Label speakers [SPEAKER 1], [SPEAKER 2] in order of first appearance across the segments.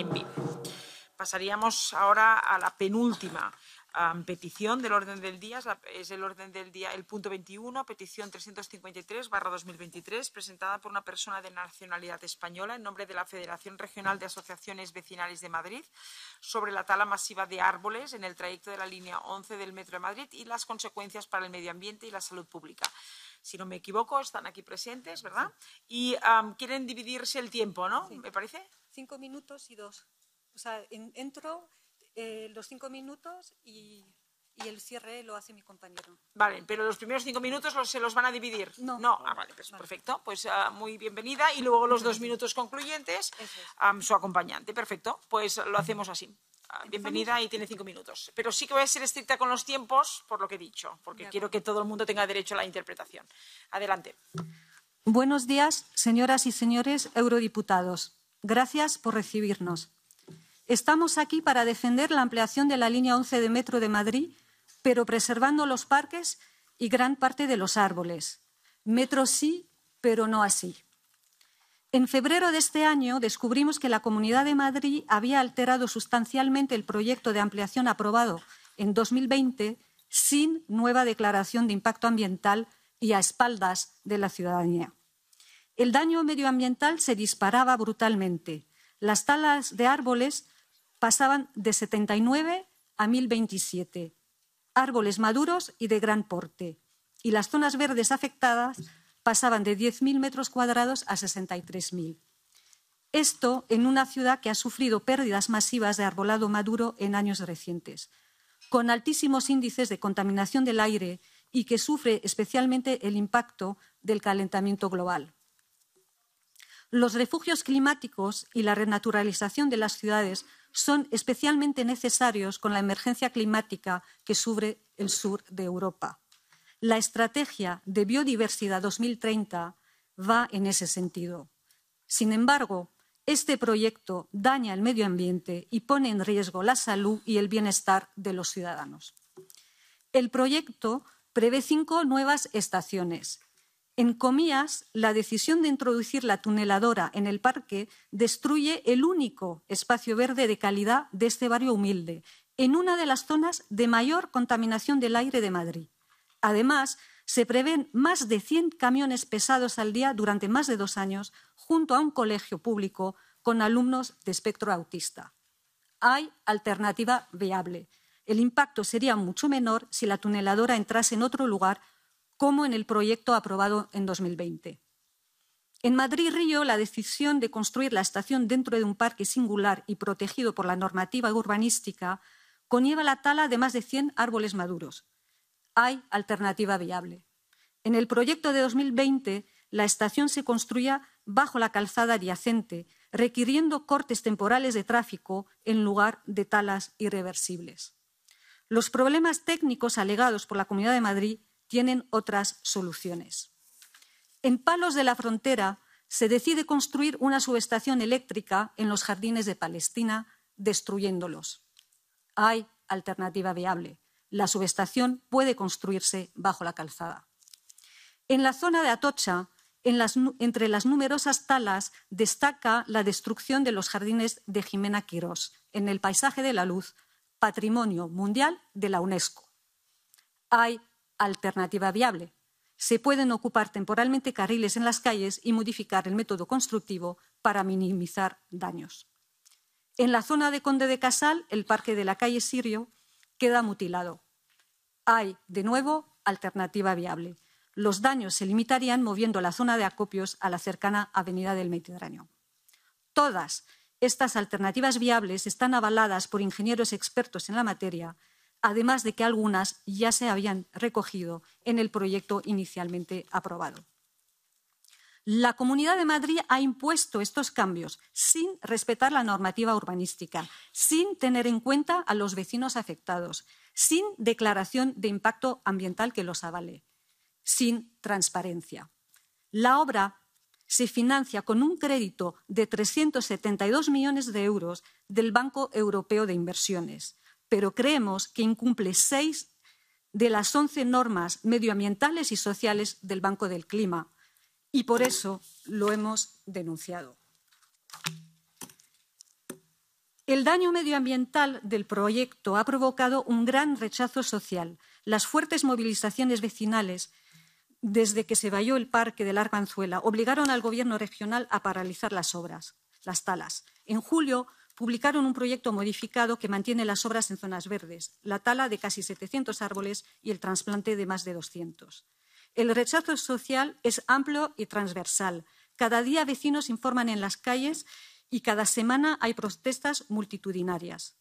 [SPEAKER 1] en vivo. Pasaríamos ahora a la penúltima petición del orden del día, es, el orden del día, el punto 21, petición 353 2023, presentada por una persona de nacionalidad española en nombre de la Federación Regional de Asociaciones Vecinales de Madrid sobre la tala masiva de árboles en el trayecto de la línea 11 del Metro de Madrid y las consecuencias para el medio ambiente y la salud pública si no me equivoco, están aquí presentes, ¿verdad? Y quieren dividirse el tiempo, ¿no? ¿Me parece? cinco minutos
[SPEAKER 2] y dos. O sea, entro eh, los cinco minutos
[SPEAKER 1] y, el
[SPEAKER 2] cierre lo hace mi compañero.
[SPEAKER 1] Vale, pero los primeros cinco minutos se los van a dividir. No. no. Ah, vale, pues perfecto. Pues ah, muy bienvenida. Y luego los dos minutos concluyentes a su acompañante. Perfecto. Pues lo hacemos así. Ah, bienvenida y tiene cinco minutos. Pero sí que voy a ser estricta con los tiempos, por lo que he dicho, porque quiero que todo el mundo tenga derecho a la interpretación. Adelante.
[SPEAKER 2] Buenos días, señoras y señores eurodiputados. Gracias por recibirnos. Estamos aquí para defender la ampliación de la línea 11 de metro de Madrid, pero preservando los parques y gran parte de los árboles. Metro sí, pero no así. En febrero de este año descubrimos que la Comunidad de Madrid había alterado sustancialmente el proyecto de ampliación aprobado en 2020 sin nueva declaración de impacto ambiental y a espaldas de la ciudadanía. El daño medioambiental se disparaba brutalmente. Las talas de árboles pasaban de 79 a 1027, árboles maduros y de gran porte, y las zonas verdes afectadas pasaban de 10.000 metros cuadrados a 63.000. Esto en una ciudad que ha sufrido pérdidas masivas de arbolado maduro en años recientes, con altísimos índices de contaminación del aire y que sufre especialmente el impacto del calentamiento global. Los refugios climáticos y la renaturalización de las ciudades son especialmente necesarios con la emergencia climática que sufre el sur de Europa. La estrategia de biodiversidad 2030 va en ese sentido. Sin embargo, este proyecto daña el medio ambiente y pone en riesgo la salud y el bienestar de los ciudadanos. El proyecto prevé cinco nuevas estaciones en Comillas, la decisión de introducir la tuneladora en el parque destruye el único espacio verde de calidad de este barrio humilde, en una de las zonas de mayor contaminación del aire de Madrid. Además, se prevén más de 100 camiones pesados al día durante más de dos años junto a un colegio público con alumnos de espectro autista. Hay alternativa viable. El impacto sería mucho menor si la tuneladora entrase en otro lugar como en el proyecto aprobado en 2020. En Madrid-Río, la decisión de construir la estación dentro de un parque singular y protegido por la normativa urbanística conlleva la tala de más de 100 árboles maduros. Hay alternativa viable. En el proyecto de 2020, la estación se construía bajo la calzada adyacente, requiriendo cortes temporales de tráfico en lugar de talas irreversibles. Los problemas técnicos alegados por la Comunidad de Madrid tienen otras soluciones. En Palos de la Frontera se decide construir una subestación eléctrica en los jardines de Palestina, destruyéndolos. Hay alternativa viable. La subestación puede construirse bajo la calzada. En la zona de Atocha, entre las numerosas talas, destaca la destrucción de los jardines de Jimena Quirós en el paisaje de la luz, patrimonio mundial de la UNESCO. Hay alternativa viable. Se pueden ocupar temporalmente carriles en las calles y modificar el método constructivo para minimizar daños. En la zona de Conde de Casal, el parque de la calle Sirio queda mutilado. Hay, de nuevo, alternativa viable. Los daños se limitarían moviendo la zona de acopios a la cercana Avenida del Mediterráneo. Todas estas alternativas viables están avaladas por ingenieros expertos en la materia además de que algunas ya se habían recogido en el proyecto inicialmente aprobado. La Comunidad de Madrid ha impuesto estos cambios sin respetar la normativa urbanística, sin tener en cuenta a los vecinos afectados, sin declaración de impacto ambiental que los avale, sin transparencia. La obra se financia con un crédito de 372 millones de euros del Banco Europeo de Inversiones pero creemos que incumple seis de las once normas medioambientales y sociales del Banco del Clima y por eso lo hemos denunciado. El daño medioambiental del proyecto ha provocado un gran rechazo social, las fuertes movilizaciones vecinales desde que se valló el parque de Larvanzuela obligaron al gobierno regional a paralizar las obras, las talas. En julio, publicaron un proyecto modificado que mantiene las obras en zonas verdes, la tala de casi 700 árboles y el trasplante de más de 200. El rechazo social es amplio y transversal. Cada día vecinos informan en las calles y cada semana hay protestas multitudinarias.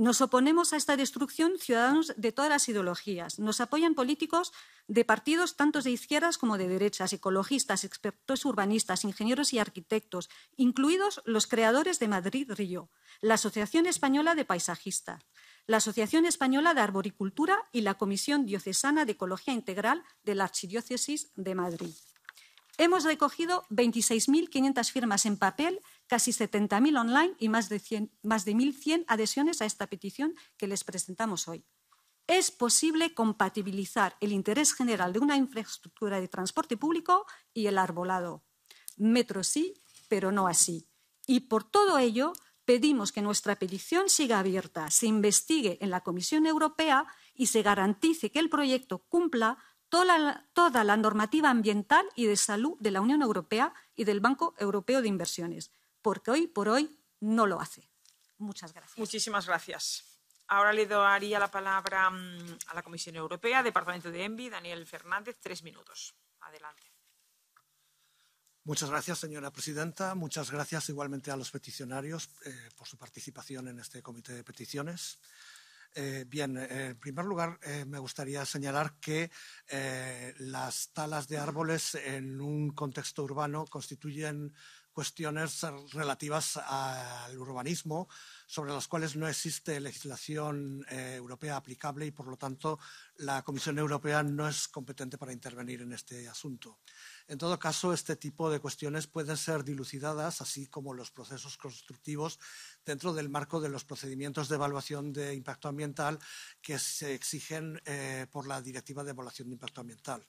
[SPEAKER 2] Nos oponemos a esta destrucción ciudadanos de todas las ideologías. Nos apoyan políticos de partidos tanto de izquierdas como de derechas, ecologistas, expertos urbanistas, ingenieros y arquitectos, incluidos los creadores de Madrid Río, la Asociación Española de Paisajistas, la Asociación Española de Arboricultura y la Comisión Diocesana de Ecología Integral de la Archidiócesis de Madrid. Hemos recogido 26.500 firmas en papel casi 70.000 online y más de, 1.100 adhesiones a esta petición que les presentamos hoy. Es posible compatibilizar el interés general de una infraestructura de transporte público y el arbolado. Metro sí, pero no así. Y por todo ello, pedimos que nuestra petición siga abierta, se investigue en la Comisión Europea y se garantice que el proyecto cumpla toda la normativa ambiental y de salud de la Unión Europea y del Banco Europeo de Inversiones porque hoy por hoy no lo hace. Muchas
[SPEAKER 1] gracias. Muchísimas gracias. Ahora le daría la palabra mm, a la Comisión Europea, Departamento de ENVI, Daniel Fernández, tres minutos. Adelante.
[SPEAKER 3] Muchas gracias, señora presidenta. Muchas gracias igualmente a los peticionarios eh, por su participación en este comité de peticiones. Eh, bien, eh, en primer lugar, me gustaría señalar que las talas de árboles en un contexto urbano constituyen cuestiones relativas al urbanismo sobre las cuales no existe legislación eh, europea aplicable y, por lo tanto, la Comisión Europea no es competente para intervenir en este asunto. En todo caso, este tipo de cuestiones pueden ser dilucidadas, así como los procesos constructivos, dentro del marco de los procedimientos de evaluación de impacto ambiental que se exigen eh, por la Directiva de Evaluación de Impacto Ambiental.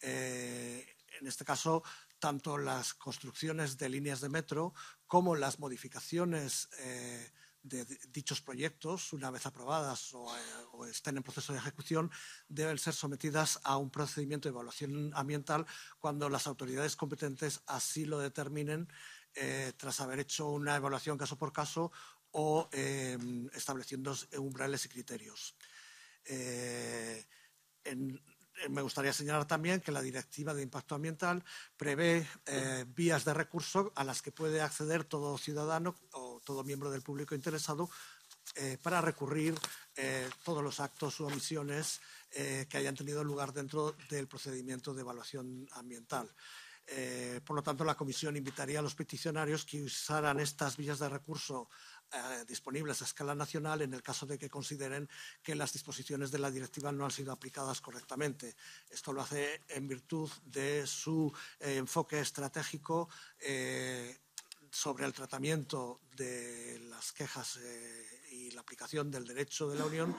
[SPEAKER 3] Eh, en este caso, tanto las construcciones de líneas de metro como las modificaciones eh, de dichos proyectos, una vez aprobadas eh, o, estén en proceso de ejecución, deben ser sometidas a un procedimiento de evaluación ambiental cuando las autoridades competentes así lo determinen eh, tras haber hecho una evaluación caso por caso o em, estableciendo umbrales y criterios. Eh, me gustaría señalar también que la Directiva de Impacto Ambiental prevé eh, vías de recurso a las que puede acceder todo ciudadano o todo miembro del público interesado eh, para recurrir todos los actos u omisiones que hayan tenido lugar dentro del procedimiento de evaluación ambiental. por lo tanto, la Comisión invitaría a los peticionarios que usaran estas vías de recurso eh, disponibles a escala nacional en el caso de que consideren que las disposiciones de la directiva no han sido aplicadas correctamente. Esto lo hace en virtud de su eh, enfoque estratégico eh, sobre el tratamiento de las quejas y la aplicación del derecho de la Unión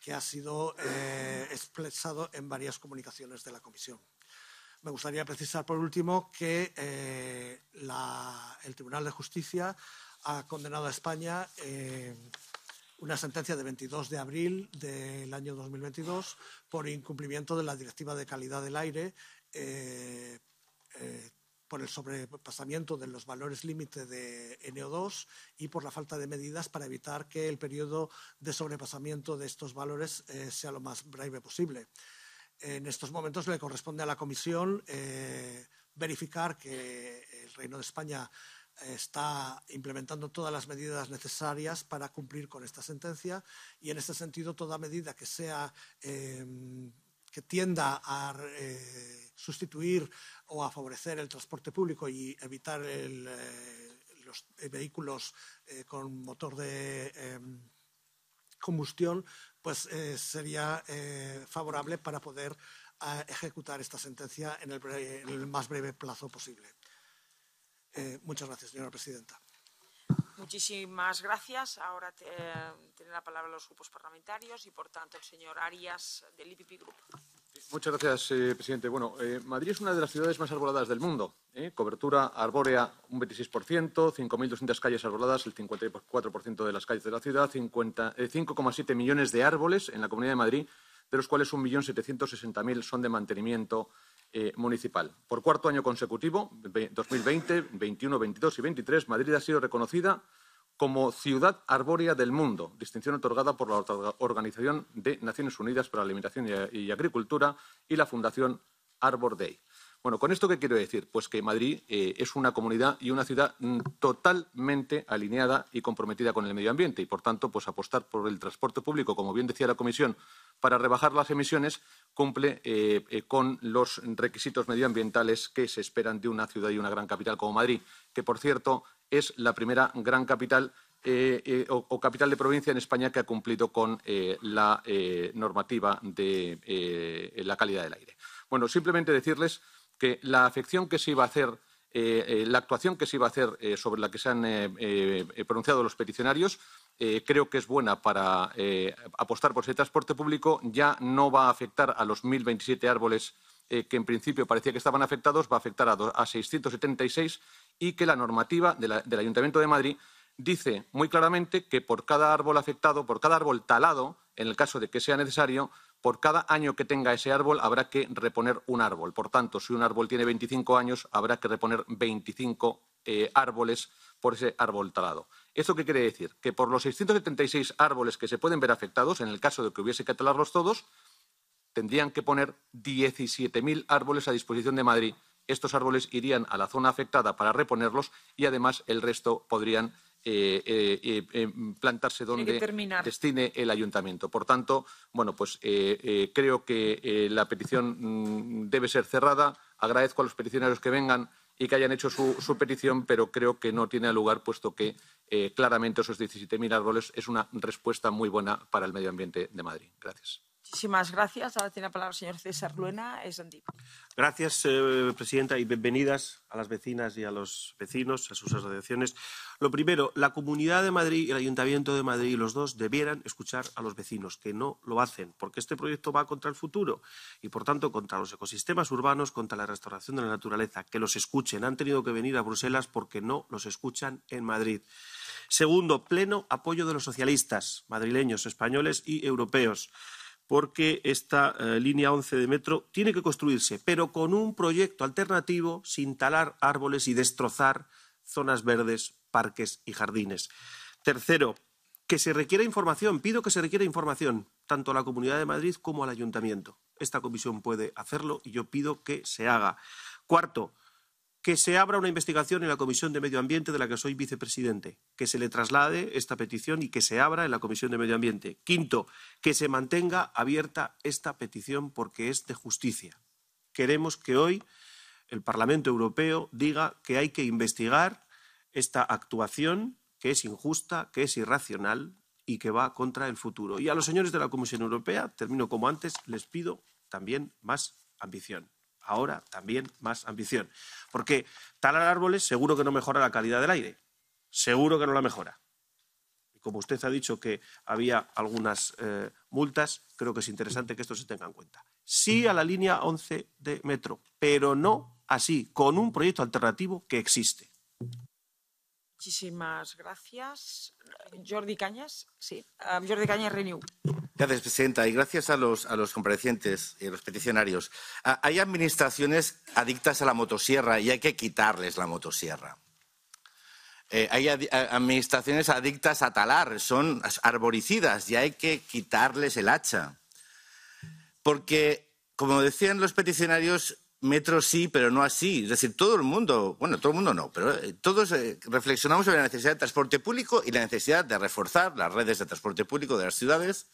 [SPEAKER 3] que ha sido expresado en varias comunicaciones de la Comisión. Me gustaría precisar, por último, que el Tribunal de Justicia ha condenado a España eh, una sentencia de 22 de abril del año 2022 por incumplimiento de la Directiva de Calidad del Aire eh, eh, por el sobrepasamiento de los valores límite de NO2 y por la falta de medidas para evitar que el periodo de sobrepasamiento de estos valores sea lo más breve posible. En estos momentos le corresponde a la Comisión verificar que el Reino de España está implementando todas las medidas necesarias para cumplir con esta sentencia y en este sentido toda medida que sea em, que tienda a eh, sustituir o a favorecer el transporte público y evitar eh, los vehículos eh, con motor de em, combustión, pues sería favorable para poder ejecutar esta sentencia en el más breve plazo posible. Eh, muchas gracias, señora presidenta.
[SPEAKER 1] Muchísimas gracias. Ahora eh, tienen la palabra los grupos parlamentarios y, por tanto, el señor Arias del IPP Group.
[SPEAKER 4] Muchas gracias, eh, presidente. Bueno, Madrid es una de las ciudades más arboladas del mundo. Cobertura arbórea un 26%, 5.200 calles arboladas, el 54% de las calles de la ciudad, 5,7 millones de árboles en la Comunidad de Madrid, de los cuales 1.760.000 son de mantenimiento eh, municipal. Por cuarto año consecutivo, 2020, 21, 22 y 23, Madrid ha sido reconocida como Ciudad Arbórea del Mundo, distinción otorgada por la Organización de Naciones Unidas para la Alimentación y Agricultura y la Fundación Arbor Day. Bueno, con esto qué quiero decir? Pues que Madrid eh, es una comunidad y una ciudad mm, totalmente alineada y comprometida con el medio ambiente y por tanto, pues apostar por el transporte público, como bien decía la Comisión, para rebajar las emisiones cumple eh, eh, con los requisitos medioambientales que se esperan de una ciudad y una gran capital como Madrid, que por cierto es la primera gran capital o, capital de provincia en España que ha cumplido con la normativa de la calidad del aire. Bueno, simplemente decirles que la afección que se iba a hacer, eh, eh, la actuación que se iba a hacer eh, sobre la que se han pronunciado los peticionarios, creo que es buena para apostar por ese transporte público, ya no va a afectar a los 1.027 árboles que en principio parecía que estaban afectados, va a afectar a, a 676 y que la normativa del Ayuntamiento de Madrid dice muy claramente que por cada árbol afectado, por cada árbol talado, en el caso de que sea necesario, por cada año que tenga ese árbol habrá que reponer un árbol. Por tanto, si un árbol tiene 25 años, habrá que reponer 25 eh, árboles por ese árbol talado. ¿Esto qué quiere decir? Que por los 676 árboles que se pueden ver afectados, en el caso de que hubiese que talarlos todos, tendrían que poner 17.000 árboles a disposición de Madrid. Estos árboles irían a la zona afectada para reponerlos y además el resto podrían eh, eh, eh, plantarse donde destine el ayuntamiento. Por tanto, bueno, pues creo que la petición mm, debe ser cerrada. Agradezco a los peticionarios que vengan y que hayan hecho su, su petición, pero creo que no tiene lugar, puesto que claramente esos 17.000 árboles es una respuesta muy buena para el medio ambiente de Madrid. Gracias.
[SPEAKER 1] Muchísimas gracias. Ahora tiene la palabra el señor César Luena.
[SPEAKER 4] Gracias, eh, Presidenta, y bienvenidas
[SPEAKER 5] a las vecinas y a los vecinos, a sus asociaciones. Lo primero, la Comunidad de Madrid y el Ayuntamiento de Madrid, los dos, debieran escuchar a los vecinos, que no lo hacen, porque este proyecto va contra el futuro y, por tanto, contra los ecosistemas urbanos, contra la restauración de la naturaleza. Que los escuchen. Han tenido que venir a Bruselas porque no los escuchan en Madrid. Segundo, pleno apoyo de los socialistas madrileños, españoles y europeos porque esta eh, línea 11 de metro tiene que construirse, pero con un proyecto alternativo sin talar árboles y destrozar zonas verdes, parques y jardines. Tercero, que se requiera información. Pido que se requiera información tanto a la Comunidad de Madrid como al Ayuntamiento. Esta comisión puede hacerlo y yo pido que se haga. Cuarto, que se abra una investigación en la Comisión de Medio Ambiente de la que soy vicepresidente, que se le traslade esta petición y que se abra en la Comisión de Medio Ambiente. Quinto, que se mantenga abierta esta petición porque es de justicia. Queremos que hoy el Parlamento Europeo diga que hay que investigar esta actuación que es injusta, que es irracional y que va contra el futuro. Y a los señores de la Comisión Europea, termino como antes, les pido también más ambición ahora también más ambición. Porque talar árboles seguro que no mejora la calidad del aire, seguro que no la mejora. Y como usted ha dicho que había algunas eh, multas, creo que es interesante que esto se tenga en cuenta. Sí a la línea 11 de metro, pero no así, con un proyecto alternativo que existe.
[SPEAKER 1] Muchísimas gracias. Jordi Cañas, sí. Ah, Jordi Cañas, Renew.
[SPEAKER 6] Gracias, Presidenta. Y gracias a los, comparecientes y a los peticionarios. Ah, hay administraciones adictas a la motosierra y hay que quitarles la motosierra. Eh, hay administraciones adictas a talar, son arboricidas y hay que quitarles el hacha. Porque, como decían los peticionarios, metro sí, pero no así. Es decir, todo el mundo, bueno, todo el mundo no, pero eh, todos eh, reflexionamos sobre la necesidad de transporte público y la necesidad de reforzar las redes de transporte público de las ciudades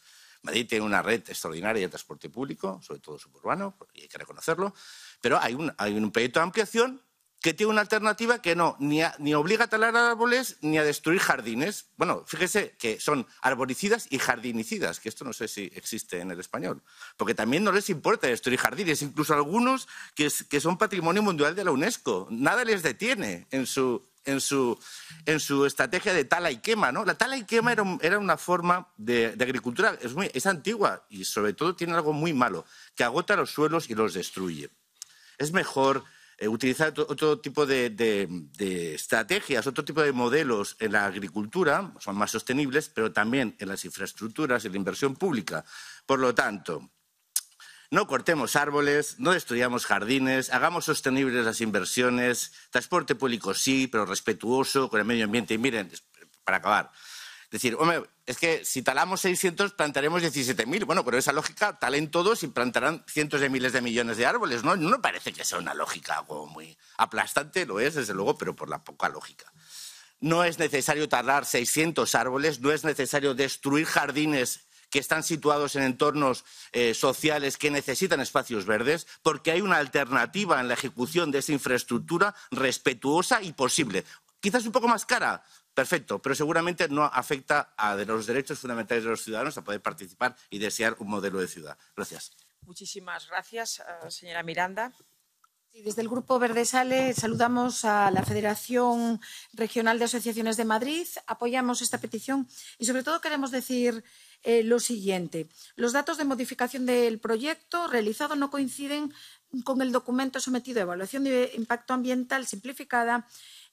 [SPEAKER 6] Madrid tiene una red extraordinaria de transporte público, sobre todo suburbano, y hay que reconocerlo, pero hay un, hay proyecto de ampliación que tiene una alternativa que no, ni, obliga a talar árboles ni a destruir jardines. Bueno, fíjese que son arboricidas y jardinicidas, que esto no sé si existe en el español, porque también no les importa destruir jardines, incluso algunos que son patrimonio mundial de la UNESCO. Nada les detiene en su, en su, estrategia de tala y quema. ¿no? La tala y quema era, una forma de, agricultura, es, antigua y sobre todo tiene algo muy malo, que agota los suelos y los destruye. Es mejor eh, utilizar otro, tipo de, estrategias, otro tipo de modelos en la agricultura, son más sostenibles, pero también en las infraestructuras, y la inversión pública. Por lo tanto, no cortemos árboles, no destruyamos jardines, hagamos sostenibles las inversiones, transporte público sí, pero respetuoso con el medio ambiente. Y miren, para acabar, decir, hombre, es que si talamos 600 plantaremos 17.000. Bueno, pero esa lógica talen todos y plantarán cientos de miles de millones de árboles, ¿no? No parece que sea una lógica muy aplastante, lo es, desde luego, pero por la poca lógica. No es necesario talar 600 árboles, no es necesario destruir jardines que están situados en entornos eh, sociales que necesitan espacios verdes, porque hay una alternativa en la ejecución de esa infraestructura respetuosa y posible. Quizás un poco más cara, perfecto, pero seguramente no afecta a los derechos fundamentales de los ciudadanos a poder participar y desear un modelo de ciudad. Gracias.
[SPEAKER 7] Muchísimas gracias, eh, señora Miranda. Desde el Grupo Verde Sale saludamos a la Federación Regional de Asociaciones de Madrid, apoyamos esta petición y sobre todo queremos decir eh, lo siguiente. Los datos de modificación del proyecto realizado no coinciden con el documento sometido a evaluación de impacto ambiental simplificada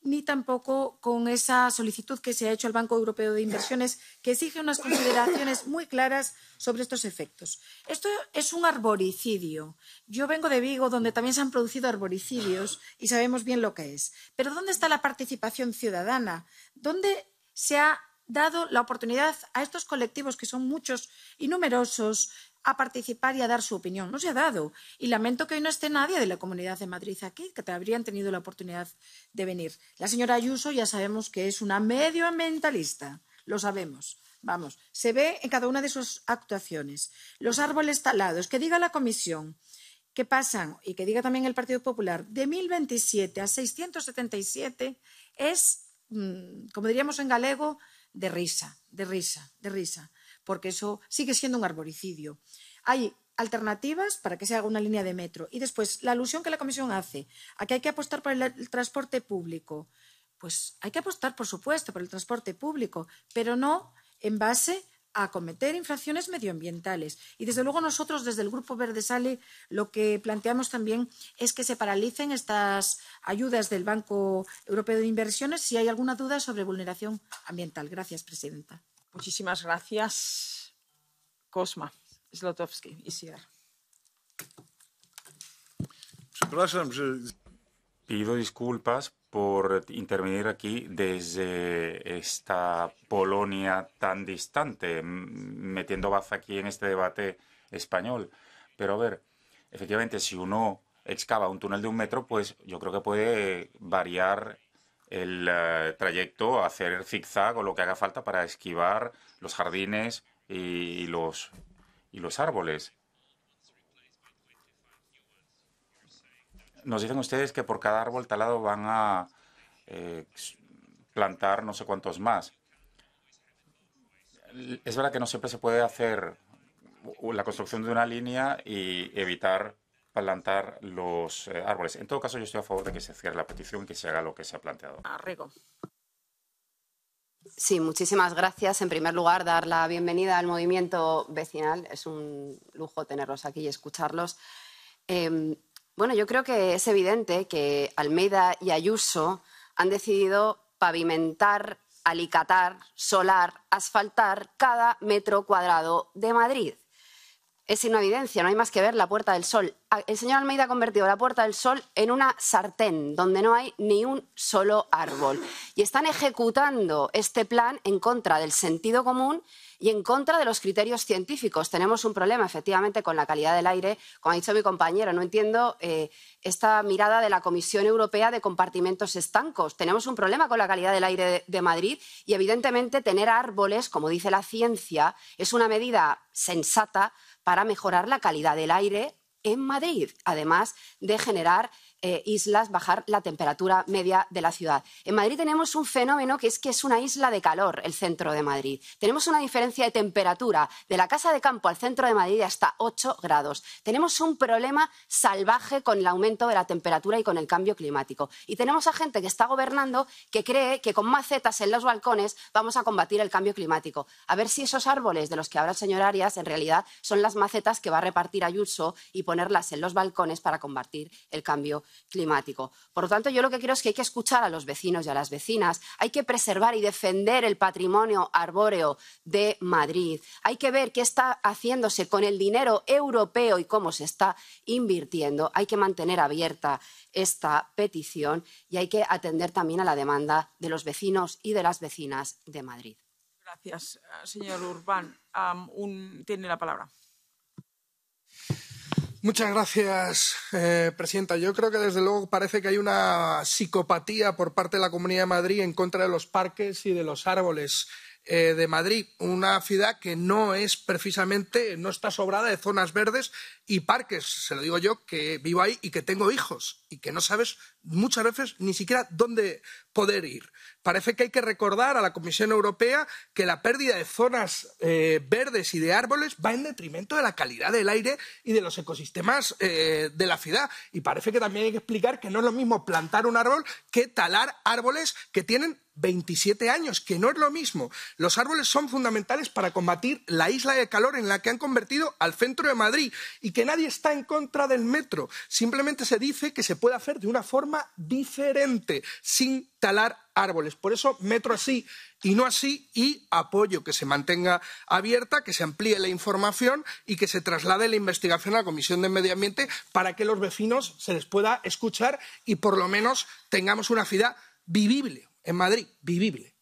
[SPEAKER 7] ni tampoco con esa solicitud que se ha hecho al Banco Europeo de Inversiones, que exige unas consideraciones muy claras sobre estos efectos. Esto es un arboricidio. Yo vengo de Vigo, donde también se han producido arboricidios y sabemos bien lo que es. Pero ¿dónde está la participación ciudadana? ¿Dónde se ha dado la oportunidad a estos colectivos, que son muchos y numerosos, a participar y a dar su opinión. No se ha dado. Y lamento que hoy no esté nadie de la Comunidad de Madrid aquí, que te habrían tenido la oportunidad de venir. La señora Ayuso ya sabemos que es una medioambientalista, lo sabemos. Vamos, se ve en cada una de sus actuaciones. Los árboles talados, que diga la Comisión que pasan, y que diga también el Partido Popular, de 1027 a 677 es, mm, como diríamos en galego, de risa, de risa, de risa, porque eso sigue siendo un arboricidio. Hay alternativas para que se haga una línea de metro. Y después, la alusión que la Comisión hace a que hay que apostar por el transporte público. Pues hay que apostar, por supuesto, por el transporte público, pero no en base a cometer infracciones medioambientales. Y desde luego nosotros desde el Grupo Verde Sale lo que planteamos también es que se paralicen estas ayudas del Banco Europeo de Inversiones si hay alguna duda sobre vulneración ambiental. Gracias, presidenta. Muchísimas gracias, Cosma Zlotowski,
[SPEAKER 6] Pido disculpas por intervenir aquí desde esta Polonia tan distante, metiendo baza aquí en este debate español. Pero a ver, efectivamente, si uno excava un túnel de un metro, pues yo creo que puede variar el eh, trayecto, hacer zigzag o lo que haga falta para esquivar los jardines los, y los árboles. nos dicen ustedes que por cada árbol talado van a eh, plantar no sé cuántos más. Es verdad que no siempre se puede hacer la construcción de una línea y evitar plantar los eh, árboles. En todo caso, yo estoy a favor de que se cierre la petición y que se haga lo que se ha planteado.
[SPEAKER 8] Sí, muchísimas gracias. En primer lugar, dar la bienvenida al movimiento vecinal. Es un lujo tenerlos aquí y escucharlos. Em, bueno, yo creo que es evidente que Almeida y Ayuso han decidido pavimentar, alicatar, solar, asfaltar cada metro cuadrado de Madrid. Es una evidencia, no hay más que ver la Puerta del Sol. Ah, el señor Almeida ha convertido la Puerta del Sol en una sartén donde no hay ni un solo árbol. Y están ejecutando este plan en contra del sentido común y en contra de los criterios científicos. Tenemos un problema, efectivamente, con la calidad del aire. Como ha dicho mi compañero, no entiendo eh, esta mirada de la Comisión Europea de compartimentos estancos. Tenemos un problema con la calidad del aire de Madrid y, evidentemente, tener árboles, como dice la ciencia, es una medida sensata para mejorar la calidad del aire en Madrid, además de generar eh, islas bajar la temperatura media de la ciudad. En Madrid tenemos un fenómeno que es que es una isla de calor, el centro de Madrid. Tenemos una diferencia de temperatura de la casa de campo al centro de Madrid de hasta 8 grados. Tenemos un problema salvaje con el aumento de la temperatura y con el cambio climático. Y tenemos a gente que está gobernando que cree que con macetas en los balcones vamos a combatir el cambio climático. A ver si esos árboles de los que habla el señor Arias en realidad son las macetas que va a repartir Ayuso y ponerlas en los balcones para combatir el cambio climático climático. Por lo tanto, yo lo que quiero es que hay que escuchar a los vecinos y a las vecinas, hay que preservar y defender el patrimonio arbóreo de Madrid, hay que ver qué está haciéndose con el dinero europeo y cómo se está invirtiendo, hay que mantener abierta esta petición y hay que atender también a la demanda de los vecinos y de las vecinas de Madrid.
[SPEAKER 1] Gracias, eh, señor Urbán. tiene la palabra.
[SPEAKER 9] Muchas gracias, eh, presidenta. Yo creo que desde luego parece que hay una psicopatía por parte de la Comunidad de Madrid en contra de los parques y de los árboles eh, de Madrid, una ciudad que no es precisamente, no está sobrada de zonas verdes y parques. Se lo digo yo que vivo ahí y que tengo hijos y que no sabes muchas veces ni siquiera dónde poder ir. Parece que hay que recordar a la Comisión Europea que la pérdida de zonas eh, verdes y de árboles va en detrimento de la calidad del aire y de los ecosistemas eh, de la ciudad. Y parece que también hay que explicar que no es lo mismo plantar un árbol que talar árboles que tienen 27 años, que no es lo mismo. Los árboles son fundamentales para combatir la isla de calor en la que han convertido al centro de Madrid y que nadie está en contra del metro. Simplemente se dice que se puede hacer de una forma diferente, sin talar árboles. Por eso metro así y no así y apoyo que se mantenga abierta, que se amplíe la información y que se traslade la investigación a la Comisión de Medio Ambiente para que los vecinos se les pueda escuchar y por lo menos tengamos una ciudad vivible en Madrid, vivible.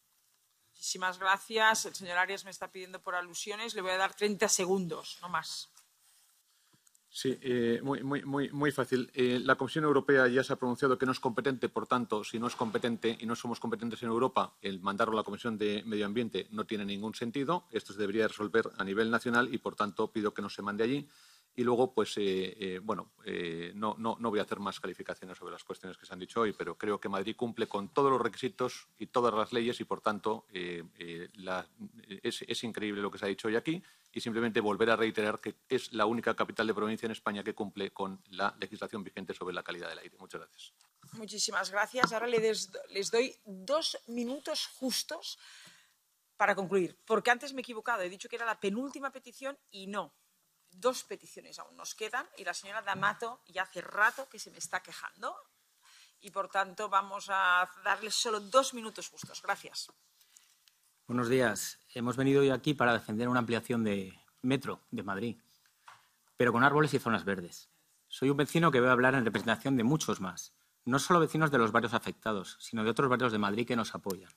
[SPEAKER 1] Muchísimas gracias. El señor Arias me está pidiendo por alusiones. Le voy a dar 30 segundos, no más.
[SPEAKER 4] Sí, eh, muy, muy, muy, fácil. Eh, la Comisión Europea ya se ha pronunciado que no es competente, por tanto, si no es competente y no somos competentes en Europa, el mandarlo a la Comisión de Medio Ambiente no tiene ningún sentido. Esto se debería resolver a nivel nacional y, por tanto, pido que no se mande allí. Y luego, pues, eh, eh, bueno, eh, no, voy a hacer más calificaciones sobre las cuestiones que se han dicho hoy, pero creo que Madrid cumple con todos los requisitos y todas las leyes y, por tanto, es, increíble lo que se ha dicho hoy aquí y simplemente volver a reiterar que es la única capital de provincia en España que cumple con la legislación vigente sobre la calidad del aire. Muchas gracias.
[SPEAKER 1] Muchísimas gracias. Ahora les doy dos minutos justos para concluir, porque antes me he equivocado. He dicho que era la penúltima petición y no dos peticiones aún nos quedan y la señora D'Amato ya hace rato que se me está quejando y por tanto vamos a darle solo dos minutos justos. Gracias.
[SPEAKER 10] Buenos días. Hemos venido hoy aquí para defender una ampliación de metro de Madrid, pero con árboles y zonas verdes. Soy un vecino que veo hablar en representación de muchos más, no solo vecinos de los barrios afectados, sino de otros barrios de Madrid que nos apoyan,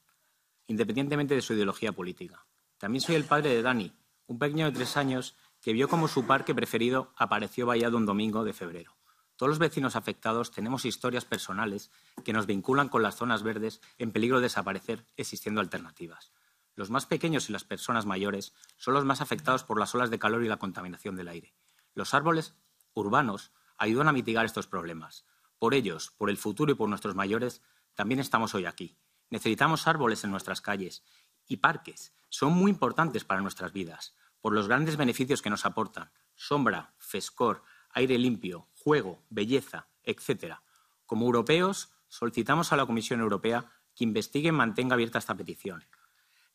[SPEAKER 10] independientemente de su ideología política. También soy el padre de Dani, un pequeño de tres años que vio como su parque preferido apareció vallado un domingo de febrero. Todos los vecinos afectados tenemos historias personales que nos vinculan con las zonas verdes en peligro de desaparecer, existiendo alternativas. Los más pequeños y las personas mayores son los más afectados por las olas de calor y la contaminación del aire. Los árboles urbanos ayudan a mitigar estos problemas. Por ellos, por el futuro y por nuestros mayores, también estamos hoy aquí. Necesitamos árboles en nuestras calles y parques. Son muy importantes para nuestras vidas por los grandes beneficios que nos aportan, sombra, frescor, aire limpio, juego, belleza, etc. Como europeos, solicitamos a la Comisión Europea que investigue y mantenga abierta esta petición,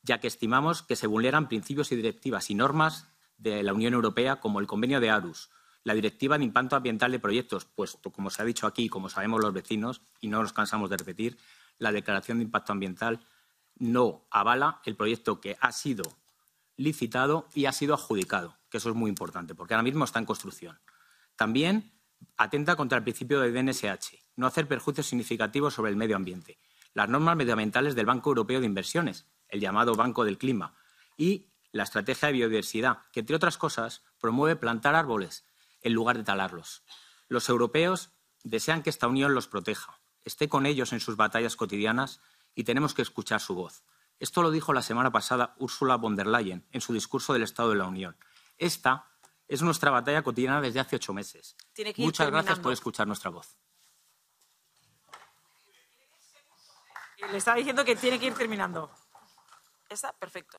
[SPEAKER 10] ya que estimamos que se vulneran principios y directivas y normas de la Unión Europea, como el Convenio de Arus, la Directiva de Impacto Ambiental de Proyectos, puesto, como se ha dicho aquí, como sabemos los vecinos, y no nos cansamos de repetir, la Declaración de Impacto Ambiental no avala el proyecto que ha sido licitado y ha sido adjudicado, que eso es muy importante, porque ahora mismo está en construcción. También atenta contra el principio del DNSH, no hacer perjuicios significativos sobre el medio ambiente, las normas medioambientales del Banco Europeo de Inversiones, el llamado Banco del Clima, y la estrategia de biodiversidad, que entre otras cosas promueve plantar árboles en lugar de talarlos. Los europeos desean que esta unión los proteja, esté con ellos en sus batallas cotidianas y tenemos que escuchar su voz. Esto lo dijo la semana pasada Ursula von der Leyen en su discurso del Estado de la Unión. Esta es nuestra batalla cotidiana desde hace ocho meses.
[SPEAKER 1] Muchas gracias por
[SPEAKER 10] escuchar nuestra voz.
[SPEAKER 1] le estaba diciendo que tiene que ir terminando. ¿Esa? Perfecto.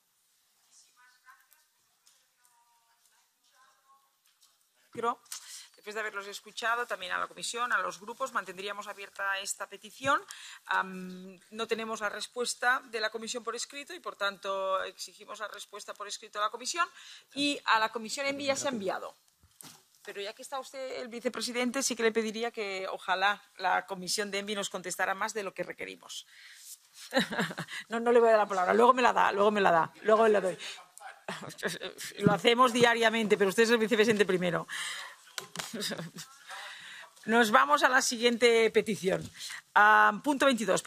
[SPEAKER 1] pero después de haberlos escuchado también a la comisión, a los grupos, mantendríamos abierta esta petición. no tenemos la respuesta de la comisión por escrito y, por tanto, exigimos la respuesta por escrito a la comisión y a la comisión ya se ha enviado. Pero ya que está usted el vicepresidente, sí que le pediría que ojalá la comisión de Envi nos contestara más de lo que requerimos. no, no le voy a dar la palabra. Luego me la da, luego me la da, luego me la doy. Lo hacemos diariamente, pero usted es el vicepresidente primero. Nos vamos a la siguiente petición. Ah, punto 22.